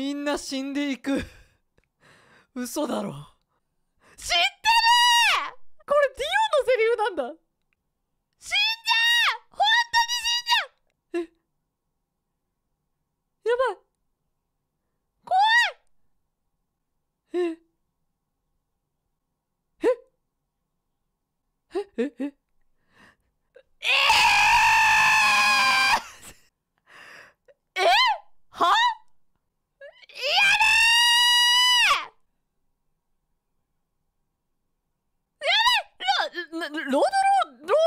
みんな死んでいく。嘘だろ。知ってるこれディオのセリフなんだ死んじゃー本当に死んじゃーえやばい怖いえええええロードロ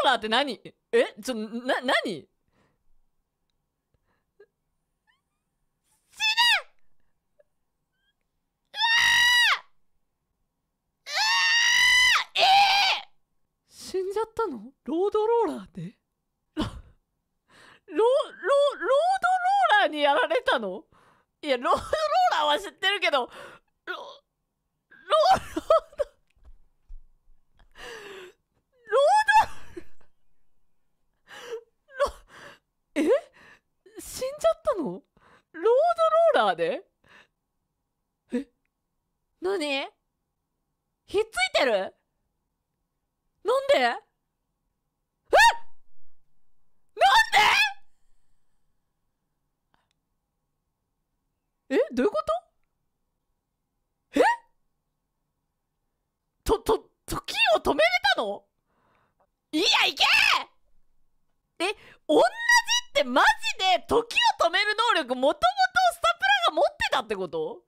ーラーって何えちょ、な、何死んじゃったのロードローラーでロ、ロ、ロ、ロードローラーにやられたのいや、ロードローラーは知ってるけど、のロードローラーでえ何ひっついてるなんでえなんでえどういうことえと、と、時を止めれたのいや、行けえ、同じってマジで時ラもともとスタプラが持ってたってこと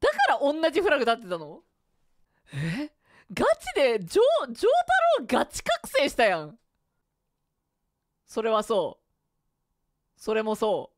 だから同じフラグ立ってたのえガチでジョー太郎ガチ覚醒したやんそれはそうそれもそう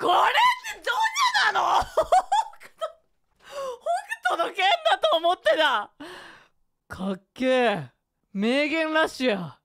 これってジョななの北斗の剣だと思ってたかっけえ名言ラッシュや